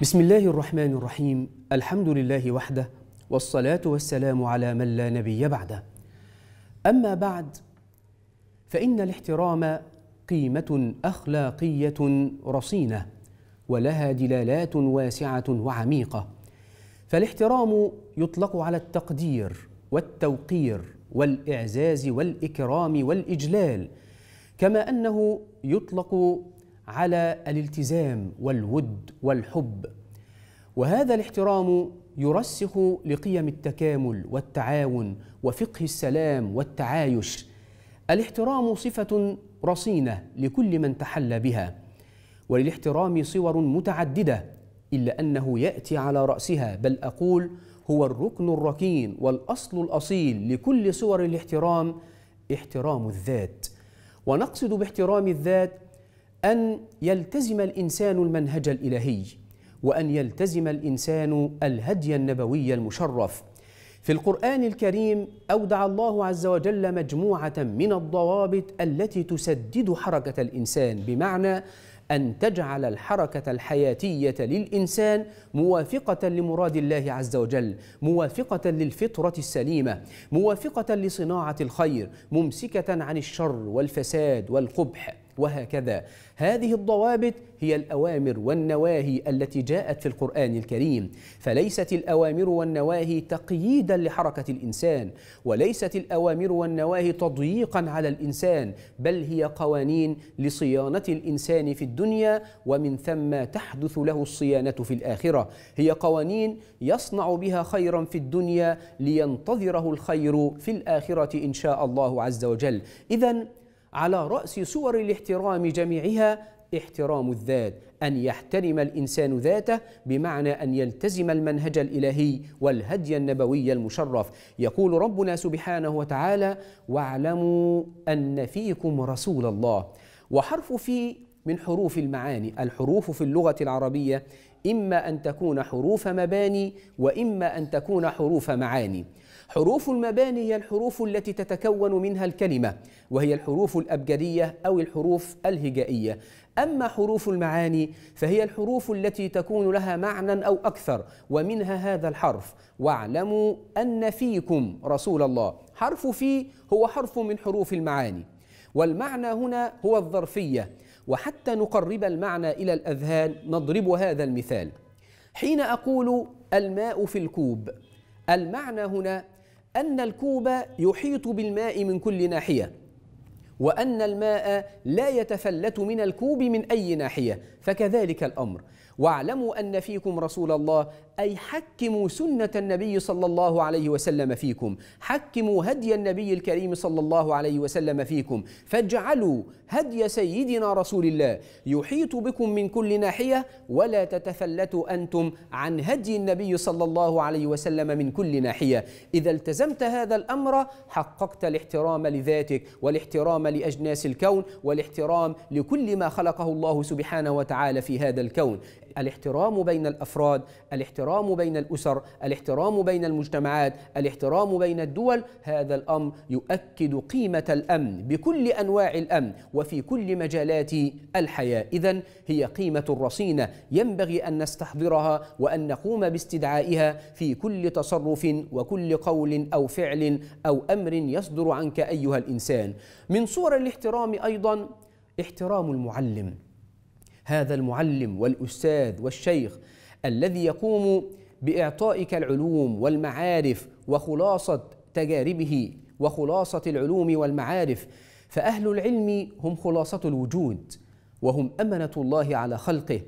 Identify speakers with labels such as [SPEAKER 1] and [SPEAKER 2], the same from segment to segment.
[SPEAKER 1] بسم الله الرحمن الرحيم الحمد لله وحده والصلاة والسلام على من لا نبي بعده أما بعد فإن الاحترام قيمة أخلاقية رصينة ولها دلالات واسعة وعميقة فالاحترام يطلق على التقدير والتوقير والإعزاز والإكرام والإجلال كما أنه يطلق على الالتزام والود والحب وهذا الاحترام يرسخ لقيم التكامل والتعاون وفقه السلام والتعايش الاحترام صفه رصينه لكل من تحلى بها وللاحترام صور متعدده الا انه ياتي على راسها بل اقول هو الركن الركين والاصل الاصيل لكل صور الاحترام احترام الذات ونقصد باحترام الذات أن يلتزم الإنسان المنهج الإلهي وأن يلتزم الإنسان الهدي النبوي المشرف في القرآن الكريم أودع الله عز وجل مجموعة من الضوابط التي تسدد حركة الإنسان بمعنى أن تجعل الحركة الحياتية للإنسان موافقة لمراد الله عز وجل، موافقة للفطرة السليمة، موافقة لصناعة الخير، ممسكة عن الشر والفساد والقبح. وهكذا هذه الضوابط هي الأوامر والنواهي التي جاءت في القرآن الكريم فليست الأوامر والنواهي تقييدا لحركة الإنسان وليست الأوامر والنواهي تضييقا على الإنسان بل هي قوانين لصيانة الإنسان في الدنيا ومن ثم تحدث له الصيانة في الآخرة هي قوانين يصنع بها خيرا في الدنيا لينتظره الخير في الآخرة إن شاء الله عز وجل إذا على رأس صور الاحترام جميعها احترام الذات أن يحترم الإنسان ذاته بمعنى أن يلتزم المنهج الإلهي والهدي النبوي المشرف يقول ربنا سبحانه وتعالى واعلموا أن فيكم رسول الله وحرف في من حروف المعاني الحروف في اللغه العربيه اما ان تكون حروف مباني واما ان تكون حروف معاني حروف المباني هي الحروف التي تتكون منها الكلمه وهي الحروف الابجديه او الحروف الهجائيه اما حروف المعاني فهي الحروف التي تكون لها معنى او اكثر ومنها هذا الحرف واعلموا ان فيكم رسول الله حرف في هو حرف من حروف المعاني والمعنى هنا هو الظرفيه وحتى نقرب المعنى إلى الأذهان نضرب هذا المثال حين أقول الماء في الكوب المعنى هنا أن الكوب يحيط بالماء من كل ناحية وأن الماء لا يتفلت من الكوب من أي ناحية فكذلك الأمر واعلموا أن فيكم رسول الله أي حكموا سنة النبي صلى الله عليه وسلم فيكم حكموا هدي النبي الكريم صلى الله عليه وسلم فيكم فاجعلوا هدي سيدنا رسول الله يحيط بكم من كل ناحية ولا تتفلتوا أنتم عن هدي النبي صلى الله عليه وسلم من كل ناحية إذا التزمت هذا الأمر حققت الاحترام لذاتك والاحترام لأجناس الكون والاحترام لكل ما خلقه الله سبحانه وتعالى تعالى في هذا الكون الاحترام بين الافراد الاحترام بين الاسر الاحترام بين المجتمعات الاحترام بين الدول هذا الامر يؤكد قيمه الامن بكل انواع الامن وفي كل مجالات الحياه اذا هي قيمه رصينه ينبغي ان نستحضرها وان نقوم باستدعائها في كل تصرف وكل قول او فعل او امر يصدر عنك ايها الانسان من صور الاحترام ايضا احترام المعلم هذا المعلم والاستاذ والشيخ الذي يقوم باعطائك العلوم والمعارف وخلاصه تجاربه وخلاصه العلوم والمعارف فاهل العلم هم خلاصه الوجود وهم امنه الله على خلقه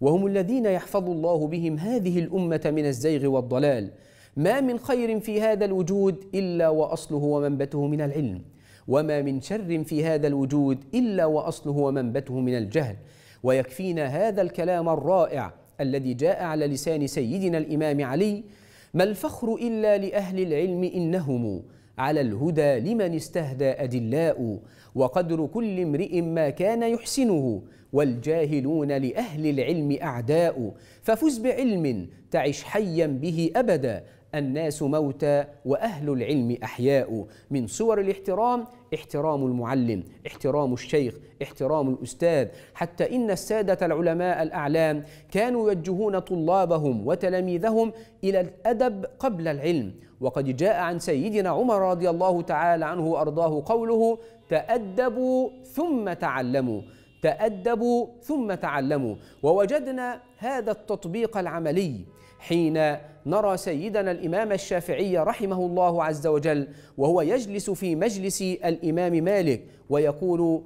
[SPEAKER 1] وهم الذين يحفظ الله بهم هذه الامه من الزيغ والضلال ما من خير في هذا الوجود الا واصله ومنبته من العلم وما من شر في هذا الوجود الا واصله ومنبته من الجهل ويكفينا هذا الكلام الرائع الذي جاء على لسان سيدنا الامام علي ما الفخر الا لاهل العلم انهم على الهدى لمن استهدى أدلاء وقدر كل امرئ ما كان يحسنه والجاهلون لأهل العلم أعداء ففز بعلم تعش حيا به أبدا الناس موتى واهل العلم احياء من صور الاحترام احترام المعلم احترام الشيخ احترام الاستاذ حتى ان الساده العلماء الاعلام كانوا يوجهون طلابهم وتلاميذهم الى الادب قبل العلم وقد جاء عن سيدنا عمر رضي الله تعالى عنه وارضاه قوله تادبوا ثم تعلموا تأدبوا ثم تعلموا ووجدنا هذا التطبيق العملي حين نرى سيدنا الإمام الشافعي رحمه الله عز وجل وهو يجلس في مجلس الإمام مالك ويقول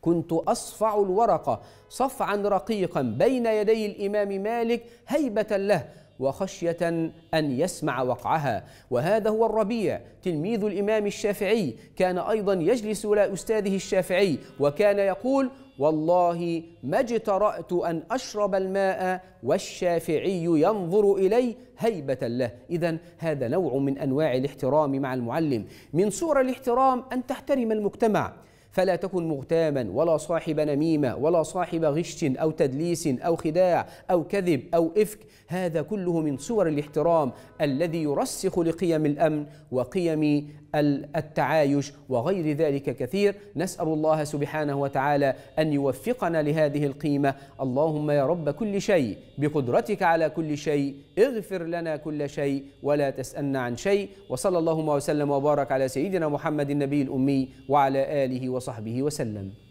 [SPEAKER 1] كنت أصفع الورقة صفعا رقيقا بين يدي الإمام مالك هيبة له وخشية أن يسمع وقعها وهذا هو الربيع تلميذ الإمام الشافعي كان أيضا يجلس إلى أستاذه الشافعي وكان يقول والله ما اجترأت أن أشرب الماء والشافعي ينظر إلي هيبة له إذا هذا نوع من أنواع الاحترام مع المعلم من صور الاحترام أن تحترم المجتمع فلا تكن مغتاما ولا صاحب نميمة ولا صاحب غش أو تدليس أو خداع أو كذب أو إفك هذا كله من صور الاحترام الذي يرسخ لقيم الأمن وقيم التعايش وغير ذلك كثير نسأل الله سبحانه وتعالى أن يوفقنا لهذه القيمة اللهم يا رب كل شيء بقدرتك على كل شيء اغفر لنا كل شيء ولا تسألنا عن شيء وصلى اللهم وسلم وبارك على سيدنا محمد النبي الأمي وعلى آله وصحبه وصحبه وسلم